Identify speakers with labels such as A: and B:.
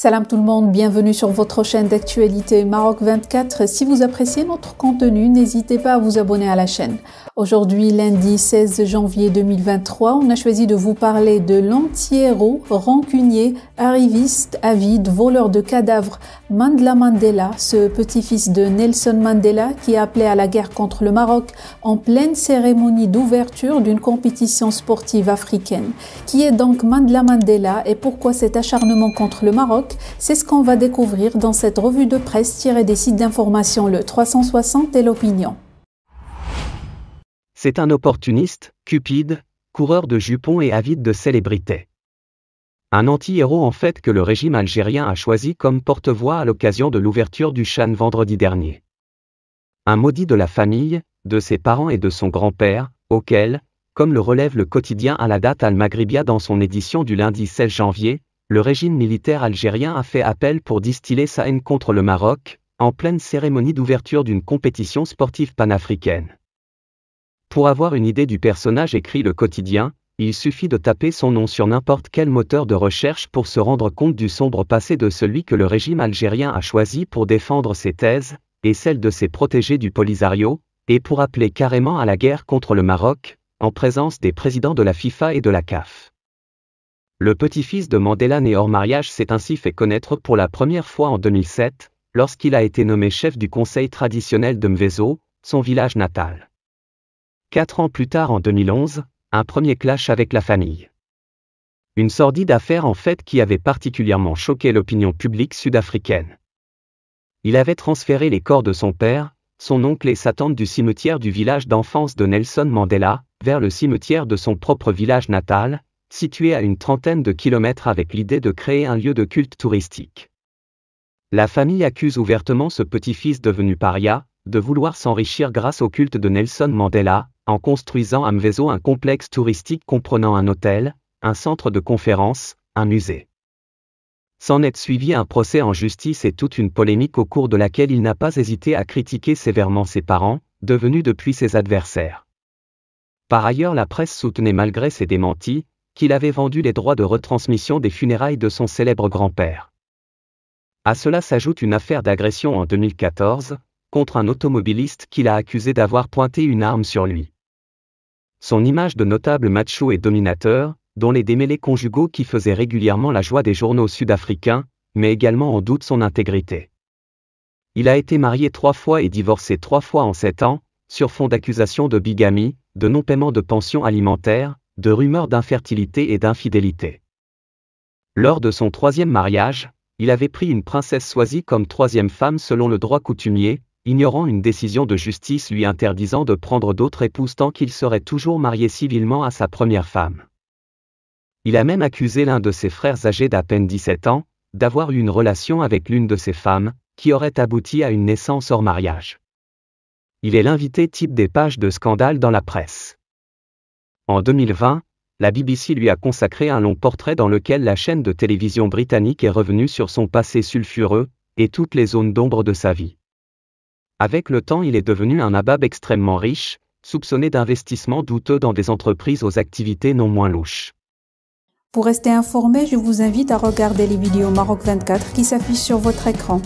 A: Salam tout le monde, bienvenue sur votre chaîne d'actualité Maroc 24. Si vous appréciez notre contenu, n'hésitez pas à vous abonner à la chaîne. Aujourd'hui, lundi 16 janvier 2023, on a choisi de vous parler de l'anti-héros, rancunier, arriviste, avide, voleur de cadavres, Mandela Mandela, ce petit-fils de Nelson Mandela qui a appelé à la guerre contre le Maroc en pleine cérémonie d'ouverture d'une compétition sportive africaine. Qui est donc Mandela Mandela et pourquoi cet acharnement contre le Maroc c'est ce qu'on va découvrir dans cette revue de presse tirée des sites d'information Le 360 et L'Opinion.
B: C'est un opportuniste, cupide, coureur de jupons et avide de célébrités. Un anti-héros en fait que le régime algérien a choisi comme porte-voix à l'occasion de l'ouverture du Chan vendredi dernier. Un maudit de la famille, de ses parents et de son grand-père, auquel, comme le relève le quotidien à la date Al-Maghribia dans son édition du lundi 16 janvier, le régime militaire algérien a fait appel pour distiller sa haine contre le Maroc, en pleine cérémonie d'ouverture d'une compétition sportive panafricaine. Pour avoir une idée du personnage écrit le quotidien, il suffit de taper son nom sur n'importe quel moteur de recherche pour se rendre compte du sombre passé de celui que le régime algérien a choisi pour défendre ses thèses, et celle de ses protégés du Polisario, et pour appeler carrément à la guerre contre le Maroc, en présence des présidents de la FIFA et de la CAF. Le petit-fils de Mandela né hors mariage s'est ainsi fait connaître pour la première fois en 2007, lorsqu'il a été nommé chef du conseil traditionnel de Mvezo, son village natal. Quatre ans plus tard en 2011, un premier clash avec la famille. Une sordide affaire en fait qui avait particulièrement choqué l'opinion publique sud-africaine. Il avait transféré les corps de son père, son oncle et sa tante du cimetière du village d'enfance de Nelson Mandela, vers le cimetière de son propre village natal, situé à une trentaine de kilomètres avec l'idée de créer un lieu de culte touristique. La famille accuse ouvertement ce petit-fils devenu paria, de vouloir s'enrichir grâce au culte de Nelson Mandela, en construisant à Mvezo un complexe touristique comprenant un hôtel, un centre de conférences, un musée. S'en est suivi un procès en justice et toute une polémique au cours de laquelle il n'a pas hésité à critiquer sévèrement ses parents, devenus depuis ses adversaires. Par ailleurs, la presse soutenait malgré ses démentis qu'il avait vendu les droits de retransmission des funérailles de son célèbre grand-père. À cela s'ajoute une affaire d'agression en 2014, contre un automobiliste qu'il a accusé d'avoir pointé une arme sur lui. Son image de notable macho et dominateur, dont les démêlés conjugaux qui faisaient régulièrement la joie des journaux sud-africains, met également en doute son intégrité. Il a été marié trois fois et divorcé trois fois en sept ans, sur fond d'accusations de bigamie, de non-paiement de pension alimentaire, de rumeurs d'infertilité et d'infidélité. Lors de son troisième mariage, il avait pris une princesse choisie comme troisième femme selon le droit coutumier, ignorant une décision de justice lui interdisant de prendre d'autres épouses tant qu'il serait toujours marié civilement à sa première femme. Il a même accusé l'un de ses frères âgés d'à peine 17 ans, d'avoir eu une relation avec l'une de ses femmes, qui aurait abouti à une naissance hors mariage. Il est l'invité type des pages de scandale dans la presse. En 2020, la BBC lui a consacré un long portrait dans lequel la chaîne de télévision britannique est revenue sur son passé sulfureux et toutes les zones d'ombre de sa vie. Avec le temps, il est devenu un abab extrêmement riche, soupçonné d'investissements douteux dans des entreprises aux activités non moins louches.
A: Pour rester informé, je vous invite à regarder les vidéos Maroc 24 qui s'affichent sur votre écran.